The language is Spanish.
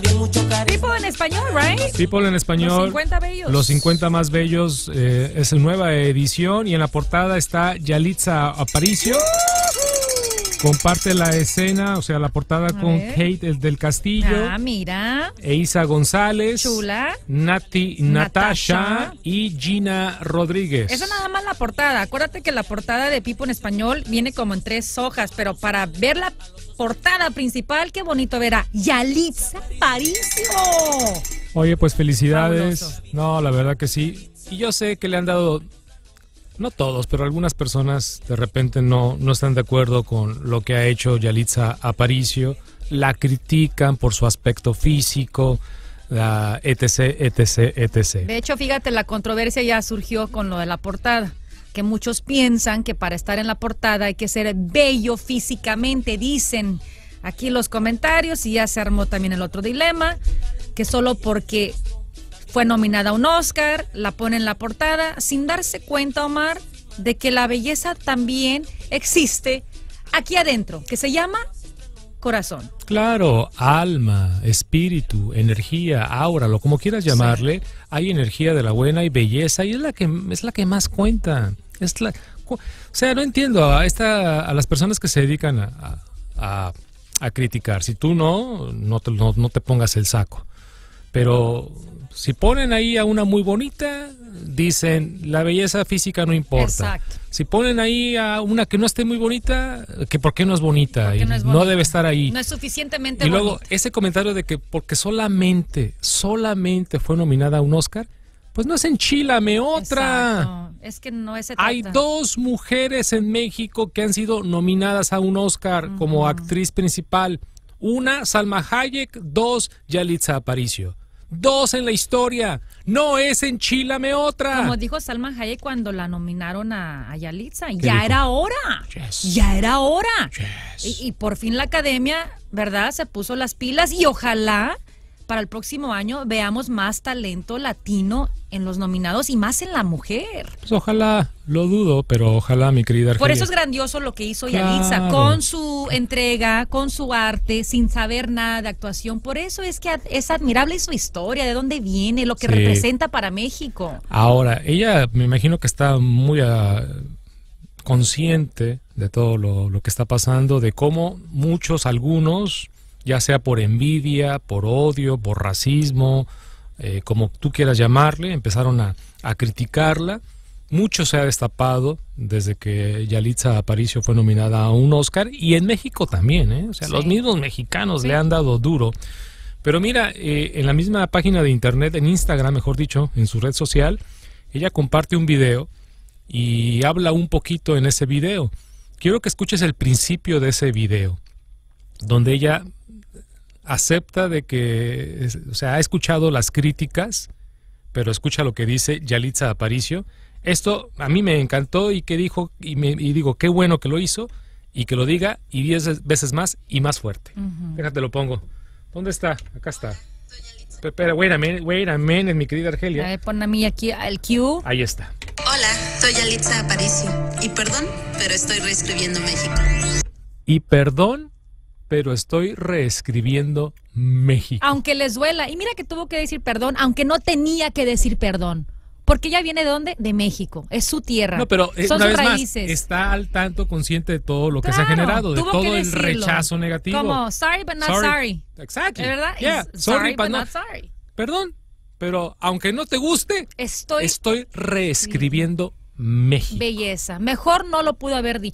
también mucho cariño. People en español, right? People en español. Los 50 bellos. Los 50 más bellos eh, Es es nueva edición y en la portada está Yalitza Aparicio. Comparte la escena, o sea, la portada con Kate del Castillo. Ah, mira. Eisa González. Chula. Nati, Natasha, y Gina Rodríguez. Esa nada más la portada. Acuérdate que la portada de Pipo en español viene como en tres hojas, pero para ver la portada principal, qué bonito verá. Yalitza parísimo. Oye, pues felicidades. No, la verdad que sí. Y yo sé que le han dado no todos, pero algunas personas de repente no, no están de acuerdo con lo que ha hecho Yalitza Aparicio, la critican por su aspecto físico, la etc, etc, etc. De hecho, fíjate, la controversia ya surgió con lo de la portada. Que muchos piensan que para estar en la portada hay que ser bello físicamente, dicen aquí los comentarios y ya se armó también el otro dilema, que solo porque fue nominada a un Oscar, la pone en la portada, sin darse cuenta, Omar, de que la belleza también existe aquí adentro, que se llama corazón. Claro, alma, espíritu, energía, aura, lo como quieras llamarle, hay energía de la buena y belleza y es la que es la que más cuenta. o sea, no entiendo a esta a las personas que se dedican a, a, criticar. Si tú no, no te pongas el saco. Pero si ponen ahí a una muy bonita, dicen la belleza física no importa. Si ponen ahí a una que no esté muy bonita, que por qué no es bonita no, debe estar ahí. No es suficientemente bonita. Y luego ese comentario de que porque solamente, solamente fue nominada a un Oscar, pues no es enchilame otra. Es que no es Hay dos mujeres en México que han sido nominadas a un Oscar como actriz principal. Una, Salma Hayek, dos, Yalitza Aparicio dos en la historia. No es enchilame otra. Como dijo Salma Hayek cuando la nominaron a, Yalitza, ya era hora. Ya era hora. y por fin la academia, ¿verdad? Se puso las pilas y ojalá para el próximo año veamos más talento latino en los nominados y más en la mujer. Pues ojalá, lo dudo, pero ojalá, mi querida. Por eso es grandioso lo que hizo claro. con su entrega, con su arte, sin saber nada de actuación. Por eso es que es admirable su historia, de dónde viene, lo que representa para México. Ahora, ella me imagino que está muy ah, consciente de todo lo que está pasando, de cómo muchos, algunos, ya sea por envidia, por odio, por racismo, eh, como tú quieras llamarle, empezaron a, criticarla. Mucho se ha destapado desde que Yalitza Aparicio fue nominada a un Oscar y en México también, ¿eh? o sea, los mismos mexicanos le han dado duro. Pero mira, eh, en la misma página de internet, en Instagram, mejor dicho, en su red social, ella comparte un video y habla un poquito en ese video. Quiero que escuches el principio de ese video, donde ella acepta de que, o sea, ha escuchado las críticas, pero escucha lo que dice Yalitza Aparicio. Esto a mí me encantó y que dijo, y, me, digo, qué bueno que lo hizo y que lo diga y diez veces más y más fuerte. Déjate lo pongo. ¿Dónde está? Acá está. Espera, wait a minute, wait a minute, mi querida Argelia. A pon a mí aquí al Q. Ahí está. Hola, soy Yalitza Aparicio. Y perdón, pero estoy reescribiendo México. Y perdón, pero estoy reescribiendo México. Aunque les duela. Y mira que tuvo que decir perdón, aunque no tenía que decir perdón. Porque ella viene de dónde? De México. Es su tierra. No, pero eh, una sus raíces. está al tanto consciente de todo lo que se ha generado, de todo el rechazo negativo. Como sorry but not sorry. Exacto. ¿De verdad? Sorry, but, not, sorry. Perdón, pero aunque no te guste, estoy, estoy reescribiendo México. Belleza. Mejor no lo pudo haber dicho.